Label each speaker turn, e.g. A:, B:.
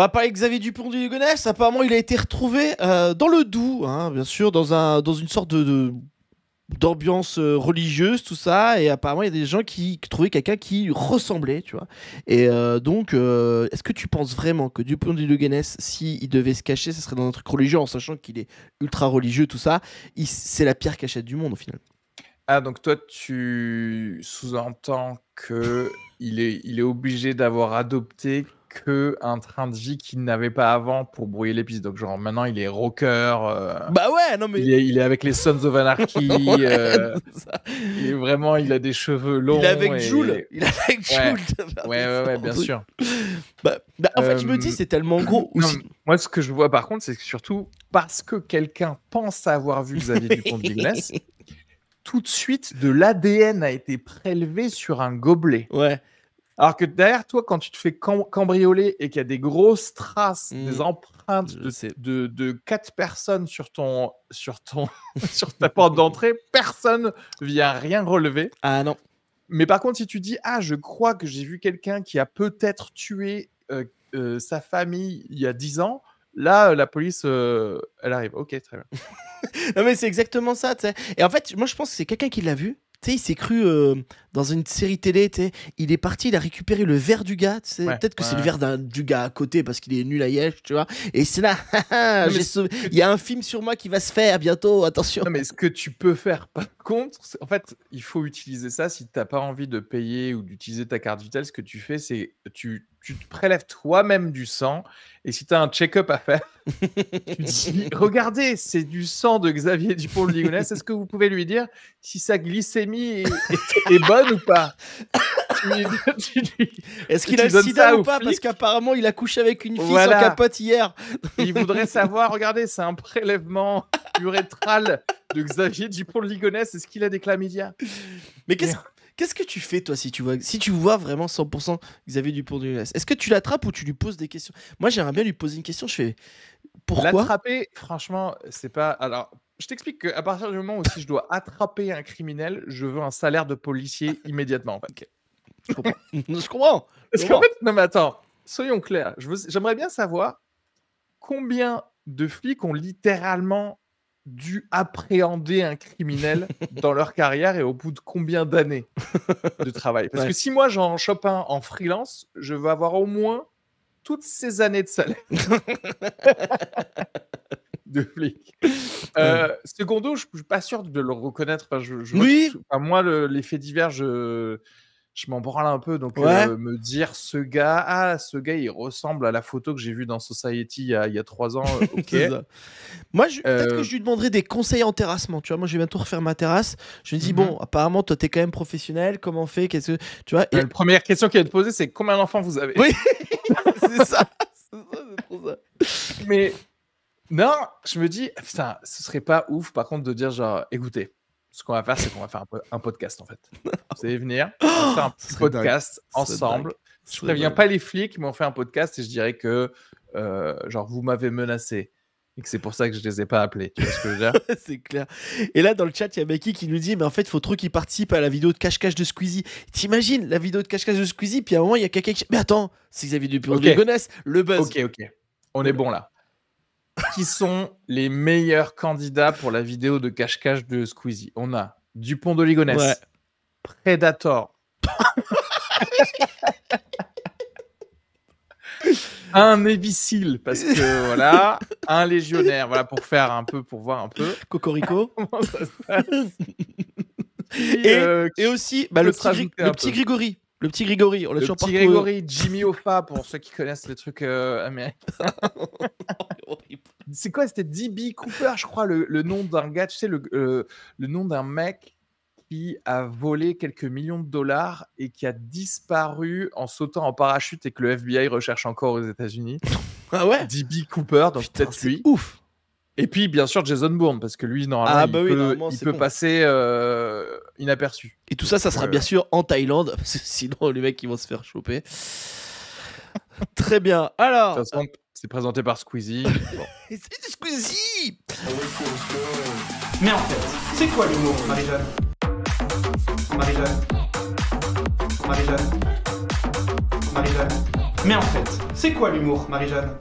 A: va parler de Xavier Dupont du Ligonnès. Apparemment, il a été retrouvé euh, dans le Doubs, hein, bien sûr, dans, une sorte d'ambiance euh, religieuse, tout ça, et apparemment il y a des gens qui, trouvaient quelqu'un qui ressemblait, tu vois. Et euh, donc, est-ce que tu penses vraiment que Dupont de Ligonnès, s'il devait se cacher, ce serait dans un truc religieux, en sachant qu'il est ultra religieux, tout ça, c'est la pire cachette du monde au final.
B: Ah, donc toi, tu sous-entends qu'il est obligé d'avoir adopté que un train de vie qu'il n'avait pas avant pour brouiller les pistes. Donc genre maintenant il est rocker. Euh, bah ouais, non mais il est, avec les Sons of Anarchy. Euh, vraiment il a des cheveux longs. Il est avec Jules. Il est avec Jules. Ouais ouais, ouais bien sûr. Bah, bah, en fait je me dis euh, c'est tellement gros. moi ce que je vois par contre c'est que surtout parce que quelqu'un pense avoir vu Xavier Dupont de tout de suite de l'ADN a été prélevé sur un gobelet. Ouais. Alors que derrière toi, quand tu te fais cambrioler et qu'il y a des grosses traces, mmh. des empreintes de, quatre personnes sur ton sur ton sur ta porte d'entrée, personne vient rien relever. Ah non. Mais par contre, si tu dis ah je crois que j'ai vu quelqu'un qui a peut-être tué euh, euh, sa famille il y a dix ans, là euh, la police elle arrive. Ok très bien.
A: non mais c'est exactement ça. Et en fait, moi je pense que c'est quelqu'un qui l'a vu. Tu sais, il s'est cru dans une série télé, il est parti, il a récupéré le verre du gars. Peut-être que c'est le verre du gars à côté parce qu'il est nul à yèche tu vois. Et c'est là, il y a un film sur moi qui va se faire bientôt,
B: attention. Non, mais ce que tu peux faire, par contre, en fait, il faut utiliser ça si t'as pas envie de payer ou d'utiliser ta carte vitale. Ce que tu fais, c'est tu, tu te prélèves toi-même du sang. Et si tu as un check-up à faire, tu dis Regardez, c'est du sang de Xavier Dupont de Est-ce que vous pouvez lui dire si sa glycémie est, est bonne ou pas Est-ce qu'il a le sida ou pas Parce qu'apparemment, il a couché avec une fille sans capote hier. il voudrait savoir, regardez, c'est un prélèvement urétral de Xavier Dupont-Ligonès. Est-ce qu'il a des chlamydia Mais qu'est-ce Qu'est-ce que tu
A: fais toi si tu vois si tu vois vraiment 100% Xavier Dupont de Est-ce que tu l'attrapes ou tu lui poses des questions
B: Moi, j'aimerais bien lui poser une question. Je fais pourquoi L'attraper, franchement, c'est pas alors je t'explique qu'à partir du moment où si je dois attraper un criminel, je veux un salaire de policier immédiatement. En Je comprends. je comprends. non mais attends, soyons clairs. J'aimerais bien savoir combien de flics ont littéralement dû appréhender un criminel dans leur carrière et au bout de combien d'années de travail. Parce que si moi j'en chope un en freelance, je veux avoir au moins toutes ces années de salaire de flic. Euh, secondo, je ne suis pas sûr de le reconnaître. oui. moi, l'effet divers, je, je m'en branle un peu. Donc, euh, me dire ce gars, ah, ce gars, il ressemble à la photo que j'ai vue dans Society il y a, il y a trois ans. Euh, ok. moi, peut-être que je lui demanderais des
A: conseils en terrassement. Tu vois, moi, je vais bientôt refaire ma terrasse. Je lui dis, mm-hmm. bon, apparemment, toi, tu es quand même professionnel. Comment on fait
B: quest que tu vois La première question qui va te poser, c'est combien d'enfants vous avez Oui, c'est ça. ça. Mais non, je me dis, ça, ce serait pas ouf par contre de dire genre, écoutez, ce qu'on va faire, c'est qu'on va faire un, podcast en fait. Vous allez venir, on va faire un podcast ensemble. Je préviens pas les flics, mais on fait un podcast et je dirais que, euh, genre, vous m'avez menacé et que c'est pour ça que je les ai pas appelés. Tu vois ce que je veux dire
A: C'est clair. Et là, dans le chat, il y a Becky qui nous dit Mais en fait, faut trop qu'ils participent à la vidéo de cache-cache de Squeezie.
B: T'imagines la vidéo de cache-cache de Squeezie, puis à un moment, il y a quelqu'un qui. Mais attends, c'est Xavier Dupont de le buzz. Ok, ok. On est bon là qui sont les meilleurs candidats pour la vidéo de cache-cache de Squeezie On a Dupont de Ligonnès, Predator. un ébicile, parce que voilà, un légionnaire, voilà pour faire un peu, pour voir un peu.
A: Cocorico.
B: Euh, et, aussi bah, le, petit, le petit Grégory. Le petit Grigori, on Le petit Grigori, Jimmy Hoffa, pour ceux qui connaissent les trucs euh, américains. c'est quoi C'était D.B. Cooper, je crois, le, nom d'un gars, tu sais, euh, le, nom d'un mec qui a volé quelques millions de dollars et qui a disparu en sautant en parachute et que le FBI recherche encore aux États-Unis. Ah ouais D.B. Cooper, donc peut-être lui. Ouf et puis, bien sûr, Jason Bourne, parce que lui, normalement, ah, il bah peut, peut passer euh, inaperçu. Et tout ça, ça sera bien sûr en
A: Thaïlande, parce que sinon, les mecs, ils vont se faire choper. Très bien. Alors.
B: c'est présenté par Squeezie.
A: c'est Squeezie Mais en fait, c'est quoi l'humour, Marie-Jeanne Marie-Jeanne Marie-Jeanne Marie-Jeanne Mais en fait, c'est quoi l'humour, Marie-Jeanne